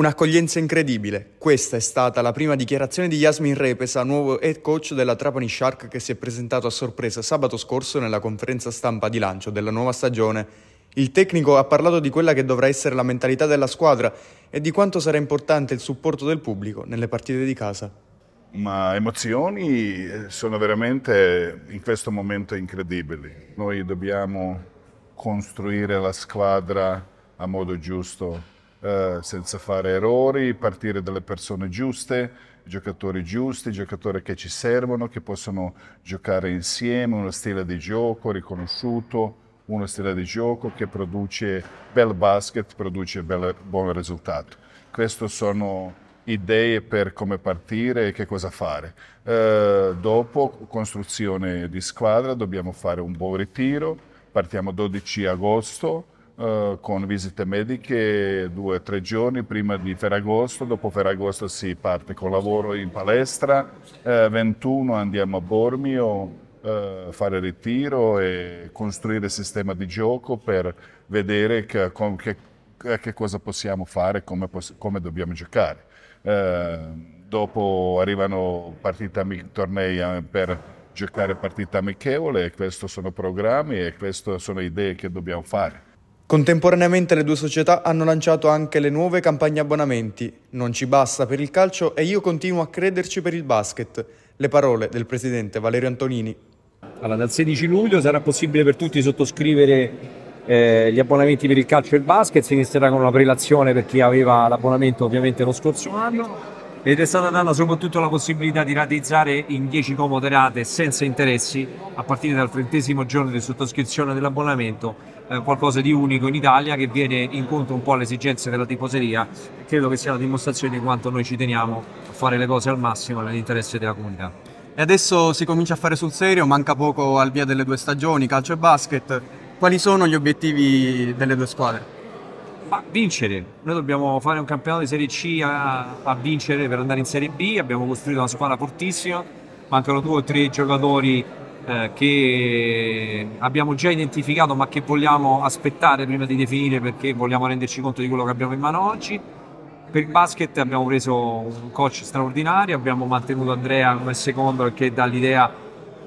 Un'accoglienza incredibile. Questa è stata la prima dichiarazione di Yasmin Repesa, nuovo head coach della Trapani Shark che si è presentato a sorpresa sabato scorso nella conferenza stampa di lancio della nuova stagione. Il tecnico ha parlato di quella che dovrà essere la mentalità della squadra e di quanto sarà importante il supporto del pubblico nelle partite di casa. Ma emozioni eh, sono veramente in questo momento incredibili. Noi dobbiamo costruire la squadra a modo giusto eh, senza fare errori, partire dalle persone giuste, giocatori giusti, giocatori che ci servono, che possono giocare insieme, uno stile di gioco riconosciuto, uno stile di gioco che produce bel basket, produce bel, buon risultato. Queste sono idee per come partire e che cosa fare. Eh, dopo costruzione di squadra dobbiamo fare un buon ritiro, partiamo 12 agosto, eh, con visite mediche due o tre giorni prima di Ferragosto, dopo Ferragosto si parte con lavoro in palestra, eh, 21 andiamo a Bormio eh, fare ritiro e costruire sistema di gioco per vedere che, con, che, eh, che cosa possiamo fare, come, come dobbiamo giocare. Eh, dopo arrivano partite, tornei per giocare partite amichevole e questi sono programmi e queste sono idee che dobbiamo fare. Contemporaneamente le due società hanno lanciato anche le nuove campagne abbonamenti. Non ci basta per il calcio e io continuo a crederci per il basket. Le parole del presidente Valerio Antonini. Allora, dal 16 luglio sarà possibile per tutti sottoscrivere eh, gli abbonamenti per il calcio e il basket. Si inizierà con una prelazione per chi aveva l'abbonamento ovviamente lo scorso anno ed è stata data soprattutto la possibilità di rateizzare in 10 comode rate senza interessi a partire dal trentesimo giorno di sottoscrizione dell'abbonamento eh, qualcosa di unico in Italia che viene incontro un po' alle esigenze della tifoseria credo che sia la dimostrazione di quanto noi ci teniamo a fare le cose al massimo nell'interesse della comunità. E adesso si comincia a fare sul serio, manca poco al via delle due stagioni, calcio e basket. Quali sono gli obiettivi delle due squadre? Ma vincere, noi dobbiamo fare un campionato di Serie C a, a vincere per andare in Serie B, abbiamo costruito una squadra fortissima, mancano due o tre giocatori eh, che abbiamo già identificato ma che vogliamo aspettare prima di definire perché vogliamo renderci conto di quello che abbiamo in mano oggi. Per il basket abbiamo preso un coach straordinario, abbiamo mantenuto Andrea come secondo perché dà l'idea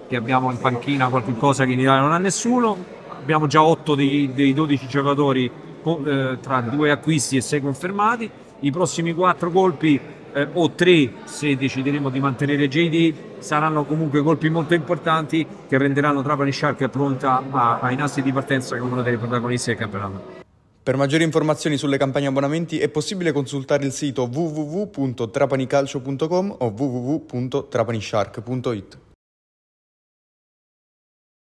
che abbiamo in panchina qualcosa che in Italia non ha nessuno, abbiamo già 8 dei, dei 12 giocatori eh, tra due acquisti e sei confermati, i prossimi quattro colpi eh, o tre se decideremo di mantenere JD saranno comunque colpi molto importanti che renderanno Trapani Shark pronta a, ai nastri di partenza come una delle protagoniste del campionato. Per maggiori informazioni sulle campagne abbonamenti è possibile consultare il sito www.trapanicalcio.com o www.trapanishark.it.